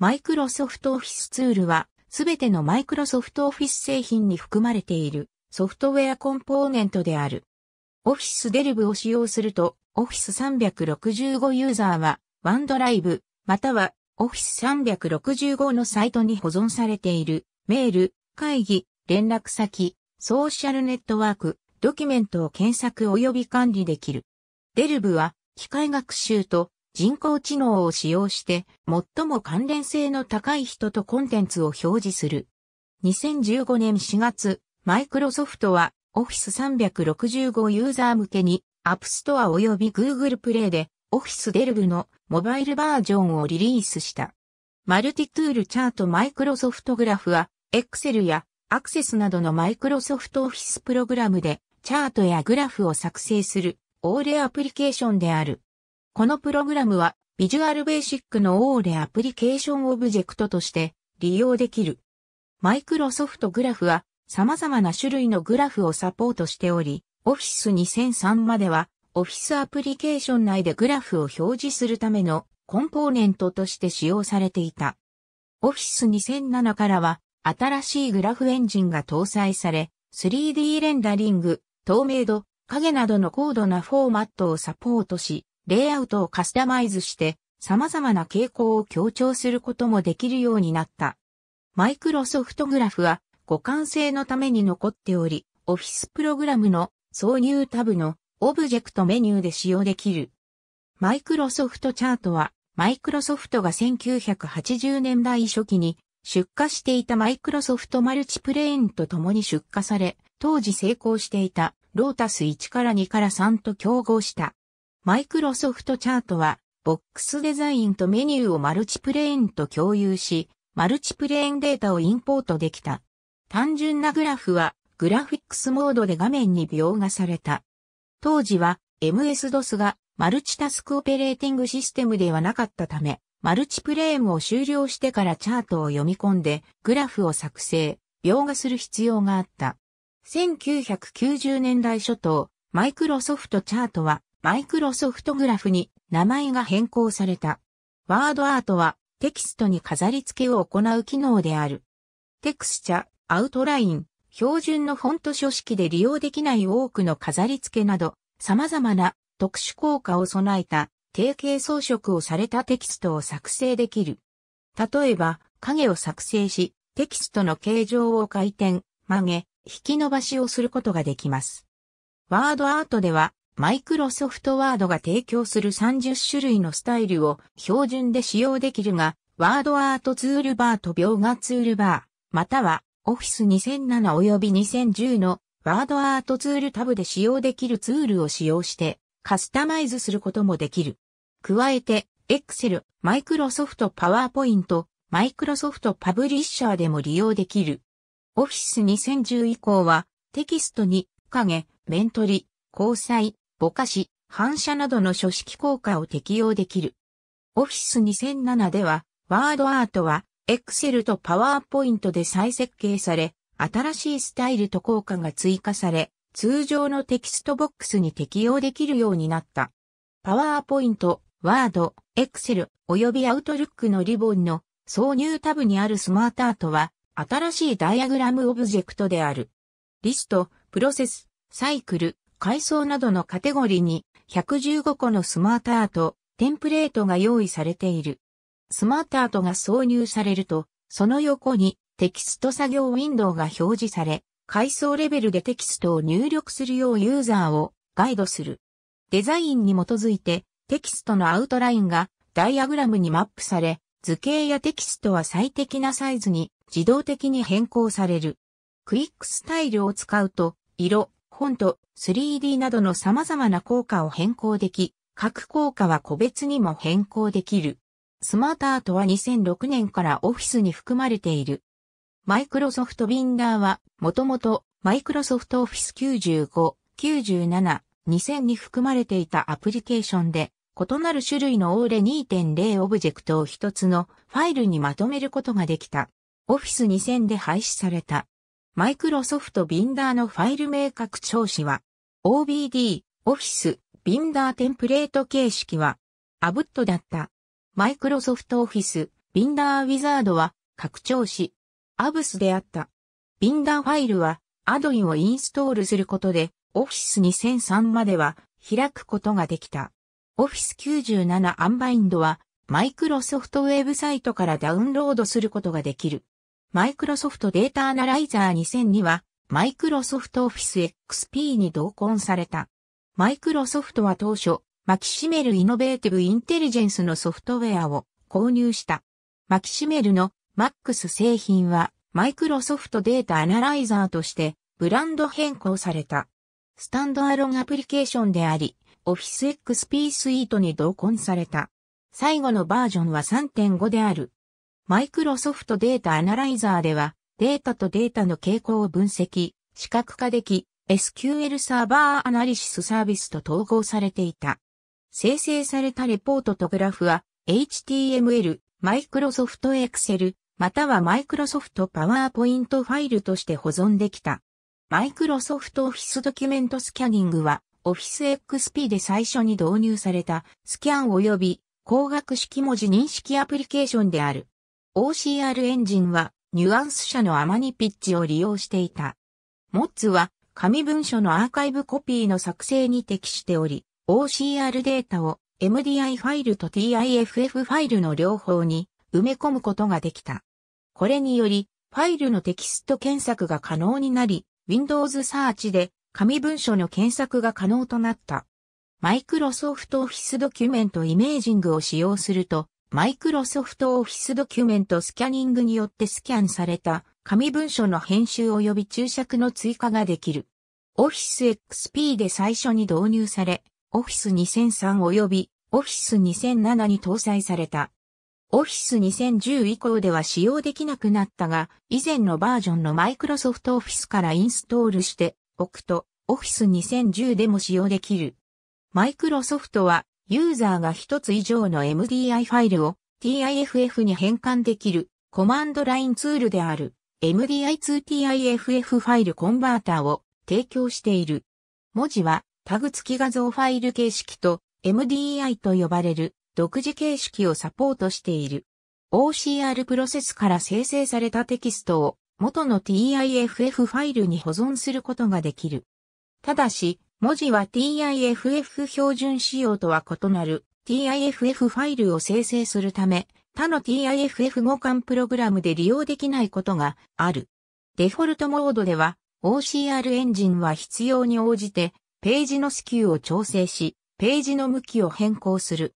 マイクロソフトオフィスツールは、すべてのマイクロソフトオフィス製品に含まれているソフトウェアコンポーネントである。オフィスデルブを使用すると、オフィス365ユーザーは、ワンドライブ、または、オフィス365のサイトに保存されている、メール、会議、連絡先、ソーシャルネットワーク、ドキュメントを検索及び管理できる。デルブは、機械学習と人工知能を使用して最も関連性の高い人とコンテンツを表示する。2015年4月、マイクロソフトは Office 365ユーザー向けに App Store 及び Google Play で Office デルブのモバイルバージョンをリリースした。マルティトゥールチャートマイクロソフトグラフは Excel や Access などのマイクロソフトオフィスプログラムでチャートやグラフを作成するオーレアプリケーションである。このプログラムは、ビジュアルベーシックのオーレアプリケーションオブジェクトとして利用できる。マイクロソフトグラフは様々な種類のグラフをサポートしており、Office 2003までは Office アプリケーション内でグラフを表示するためのコンポーネントとして使用されていた。Office 2007からは新しいグラフエンジンが搭載され、3D レンダリング、透明度、影などの高度なフォーマットをサポートし、レイアウトをカスタマイズして様々な傾向を強調することもできるようになった。マイクロソフトグラフは互換性のために残っており、オフィスプログラムの挿入タブのオブジェクトメニューで使用できる。マイクロソフトチャートは、マイクロソフトが1980年代初期に出荷していたマイクロソフトマルチプレーンと共に出荷され、当時成功していたロータス1から2から3と競合した。マイクロソフトチャートは、ボックスデザインとメニューをマルチプレーンと共有し、マルチプレーンデータをインポートできた。単純なグラフは、グラフィックスモードで画面に描画された。当時は、MS-DOS がマルチタスクオペレーティングシステムではなかったため、マルチプレーンを終了してからチャートを読み込んで、グラフを作成、描画する必要があった。1990年代初頭、マイクロソフトチャートは、マイクロソフトグラフに名前が変更された。ワードアートはテキストに飾り付けを行う機能である。テクスチャ、アウトライン、標準のフォント書式で利用できない多くの飾り付けなど、様々な特殊効果を備えた定型装飾をされたテキストを作成できる。例えば、影を作成し、テキストの形状を回転、曲げ、引き伸ばしをすることができます。ワードアートでは、マイクロソフトワードが提供する30種類のスタイルを標準で使用できるが、ワードアートツールバーと描画ツールバー、または Office 2007及び2010のワードアートツールタブで使用できるツールを使用してカスタマイズすることもできる。加えて、Excel、Microsoft PowerPoint、Microsoft Publisher でも利用できる。Office 2010以降はテキストに影、面取り、交際、ぼかし、反射などの書式効果を適用できる。Office 2007では、ワードアートは、Excel と PowerPoint で再設計され、新しいスタイルと効果が追加され、通常のテキストボックスに適用できるようになった。PowerPoint、Word、Excel 及び Outlook のリボンの挿入タブにあるスマートアートは、新しいダイアグラムオブジェクトである。リスト、プロセス、サイクル、階層などのカテゴリに115個のスマートアート、テンプレートが用意されている。スマートアートが挿入されると、その横にテキスト作業ウィンドウが表示され、階層レベルでテキストを入力するようユーザーをガイドする。デザインに基づいてテキストのアウトラインがダイアグラムにマップされ、図形やテキストは最適なサイズに自動的に変更される。クイックスタイルを使うと、色、フォント、3D などの様々な効果を変更でき、各効果は個別にも変更できる。スマートアートは2006年からオフィスに含まれている。マイクロソフトビンダーは、もともと、マイクロソフトオフィス95、97、2000に含まれていたアプリケーションで、異なる種類のオーレ2.0オブジェクトを一つのファイルにまとめることができた。オフィス2000で廃止された。マイクロソフトビンダーのファイル名拡張子は、OBD、オフィス、ビンダーテンプレート形式は、アブットだった。マイクロソフトオフィス、ビンダーウィザードは、拡張子、アブスであった。ビンダーファイルは、アドインをインストールすることで、オフィス2003までは、開くことができた。オフィス97アンバインドは、マイクロソフトウェブサイトからダウンロードすることができる。マイクロソフトデータアナライザー2002は、マイクロソフトオフィス XP に同梱された。マイクロソフトは当初、マキシメルイノベーティブインテリジェンスのソフトウェアを購入した。マキシメルの MAX 製品は、マイクロソフトデータアナライザーとして、ブランド変更された。スタンドアロンアプリケーションであり、オフィス XP スイートに同梱された。最後のバージョンは3.5である。マイクロソフトデータアナライザーでは、データとデータの傾向を分析、視覚化でき、SQL サーバーアナリシスサービスと統合されていた。生成されたレポートとグラフは、HTML、Microsoft Excel、または Microsoft PowerPoint ファイルとして保存できた。Microsoft Office ドキュメントスキャニングは、Office XP で最初に導入されたスキャン及び光学式文字認識アプリケーションである。OCR エンジンはニュアンス社のアマニピッチを利用していた。モッツは紙文書のアーカイブコピーの作成に適しており、OCR データを MDI ファイルと TIFF ファイルの両方に埋め込むことができた。これにより、ファイルのテキスト検索が可能になり、Windows Search で紙文書の検索が可能となった。マイクロソフトオフィスドキュメントイメージングを使用すると、マイクロソフトオフィスドキュメントスキャニングによってスキャンされた紙文書の編集及び注釈の追加ができる。Office XP で最初に導入され、Office 2003及び Office 2007に搭載された。Office 2010以降では使用できなくなったが、以前のバージョンの Microsoft Office からインストールしておくと、Office 2010でも使用できる。Microsoft はユーザーが一つ以上の MDI ファイルを TIFF に変換できるコマンドラインツールである MDI2TIFF ファイルコンバーターを提供している。文字はタグ付き画像ファイル形式と MDI と呼ばれる独自形式をサポートしている。OCR プロセスから生成されたテキストを元の TIFF ファイルに保存することができる。ただし、文字は TIFF 標準仕様とは異なる TIFF ファイルを生成するため、他の TIFF 互換プログラムで利用できないことがある。デフォルトモードでは OCR エンジンは必要に応じてページのスキューを調整し、ページの向きを変更する。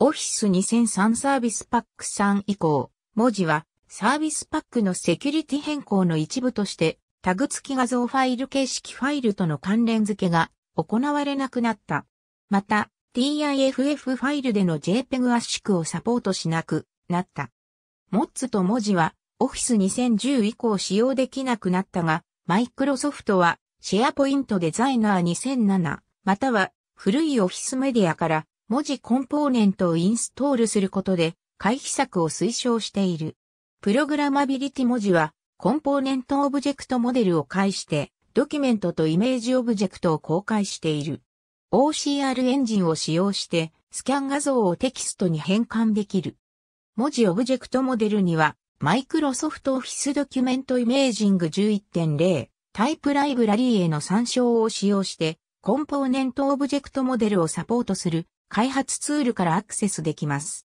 Office 2003サービスパック3以降、文字はサービスパックのセキュリティ変更の一部としてタグ付き画像ファイル形式ファイルとの関連付けが行われなくなった。また、TIFF ファイルでの JPEG 圧縮をサポートしなくなった。モッツと文字は Office 2010以降使用できなくなったが、マイクロソフトはシェアポイントデザイナー2007または古い Office メディアから文字コンポーネントをインストールすることで回避策を推奨している。プログラマビリティ文字はコンポーネントオブジェクトモデルを介してドキュメントとイメージオブジェクトを公開している。OCR エンジンを使用して、スキャン画像をテキストに変換できる。文字オブジェクトモデルには、マイクロソフトオフィスドキュメントイメージング11.0、タイプライブラリーへの参照を使用して、コンポーネントオブジェクトモデルをサポートする開発ツールからアクセスできます。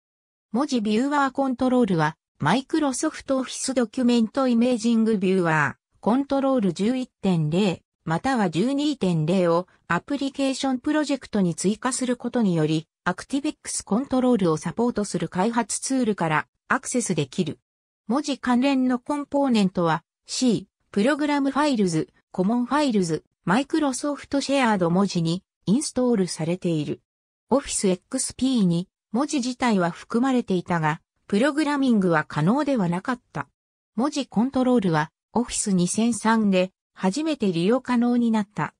文字ビューワーコントロールは、マイクロソフトオフィスドキュメントイメージングビューワコントロール11.0または12.0をアプリケーションプロジェクトに追加することにより、ActiveX コントロールをサポートする開発ツールからアクセスできる。文字関連のコンポーネントは C、プログラムファイルズ、コモンファイルズ、マイクロソフトシェアード文字にインストールされている。Office XP に文字自体は含まれていたが、プログラミングは可能ではなかった。文字コントロールはオフィス2003で初めて利用可能になった。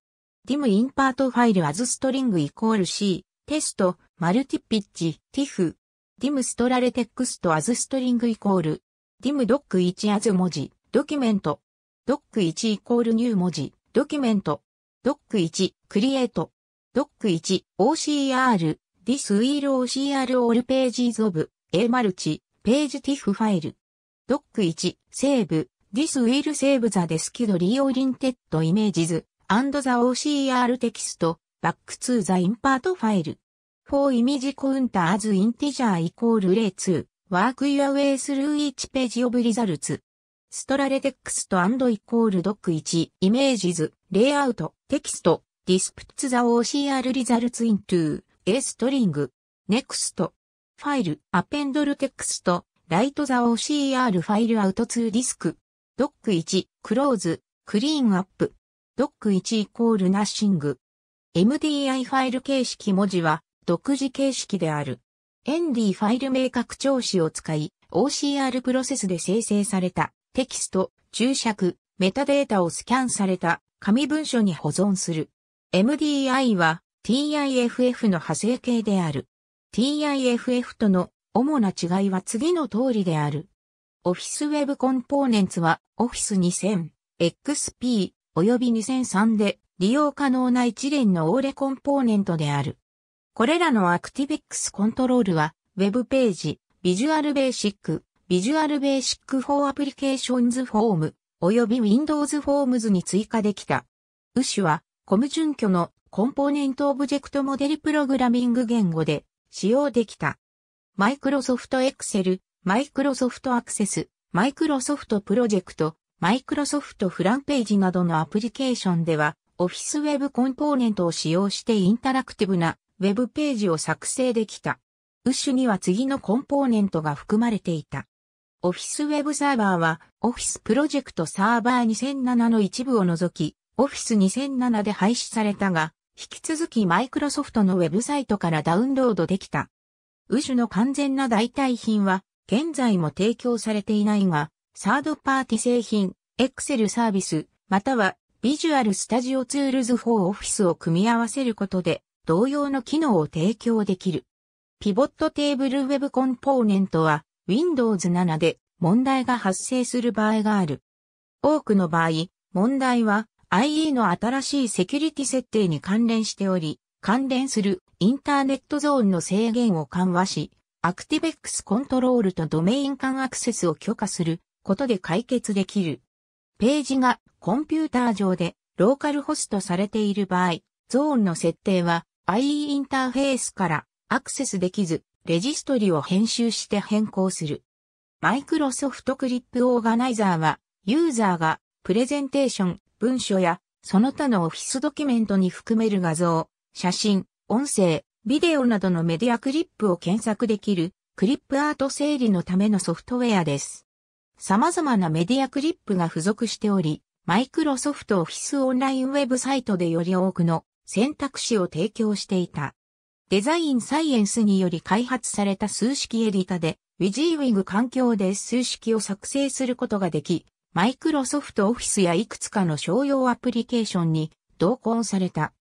d i m インパートファイル as ストリングイコール C、テスト、マルティピッチ、TIF、d i m ストラレテックスト as ストリングイコール、d i m ドック1 as 文字、ドキュメント、ドック1イコールニュー文字、ドキュメント、ドック1、クリエイト、ドック1、OCR、This will OCR all pages of A マルチ、ページ TIF ファイル。ドック1、セーブ、This will save the desk e oriented images and the OCR text back to the import file. For image counter as integer equal let's work your way through each page of results. s t r a ス text and equal doc 1、images layout text d i s p ト、ディ s the OCR results into A s t ト i ング、ネクスト、ファイル、アペンドルテクスト、ライトザ OCR ファイルアウトツーディスク、ドック1、クローズ、クリーンアップ。ドック1イコールナッシング。MDI ファイル形式文字は独自形式である。エンディファイル名拡張子を使い、OCR プロセスで生成されたテキスト、注釈、メタデータをスキャンされた紙文書に保存する。MDI は TIFF の派生形である。TIFF との主な違いは次の通りである。オフィスウェブコンポーネンツは Office 2000、XP、及び2003で利用可能な一連のオーレコンポーネントである。これらの ActiveX コントロールは、Web ページ、Visual Basic、Visual Basic for Applications Form、及び Windows Forms に追加できた。USH は、コム準拠のコンポーネントオブジェクトモデルプログラミング言語で使用できた。マイクロソフトエクセルマイクロソフトアクセス、マイクロソフトプロジェクト、マイクロソフトフランページなどのアプリケーションでは、オフィスウェブコンポーネントを使用してインタラクティブなウェブページを作成できた。ウッシュには次のコンポーネントが含まれていた。オフィスウェブサーバーは、オフィスプロジェクトサーバー2007の一部を除き、オフィス2007で廃止されたが、引き続きマイクロソフトのウェブサイトからダウンロードできた。ウシュの完全な代替品は、現在も提供されていないが、サードパーティ製品、エクセルサービス、またはビジュアルスタジオツールズ4オフィスを組み合わせることで、同様の機能を提供できる。ピボットテーブルウェブコンポーネントは Windows 7で問題が発生する場合がある。多くの場合、問題は IE の新しいセキュリティ設定に関連しており、関連するインターネットゾーンの制限を緩和し、アクティベックスコントロールとドメイン間アクセスを許可することで解決できる。ページがコンピューター上でローカルホストされている場合、ゾーンの設定は IE インターフェースからアクセスできず、レジストリを編集して変更する。マイクロソフトクリップオーガナイザーは、ユーザーがプレゼンテーション、文書やその他のオフィスドキュメントに含める画像、写真、音声、ビデオなどのメディアクリップを検索できるクリップアート整理のためのソフトウェアです。様々なメディアクリップが付属しており、マイクロソフトオフィスオンラインウェブサイトでより多くの選択肢を提供していた。デザインサイエンスにより開発された数式エディタで、ウィジーウィグ環境で数式を作成することができ、マイクロソフトオフィスやいくつかの商用アプリケーションに同梱された。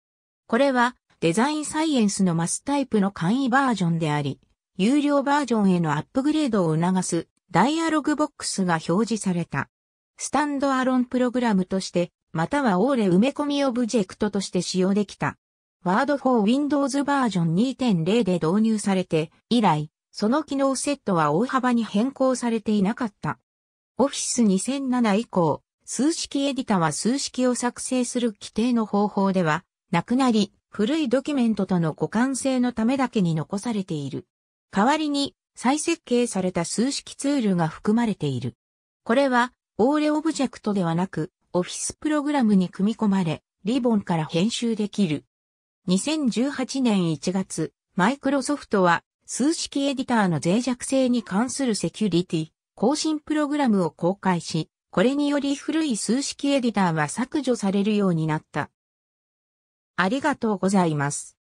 これはデザインサイエンスのマスタイプの簡易バージョンであり、有料バージョンへのアップグレードを促すダイアログボックスが表示された。スタンドアロンプログラムとして、またはオーレ埋め込みオブジェクトとして使用できた。Word for Windows バージョン2.0で導入されて以来、その機能セットは大幅に変更されていなかった。Office 2007以降、数式エディタは数式を作成する規定の方法ではなくなり、古いドキュメントとの互換性のためだけに残されている。代わりに再設計された数式ツールが含まれている。これは、オーレオブジェクトではなく、オフィスプログラムに組み込まれ、リボンから編集できる。2018年1月、マイクロソフトは、数式エディターの脆弱性に関するセキュリティ、更新プログラムを公開し、これにより古い数式エディターは削除されるようになった。ありがとうございます。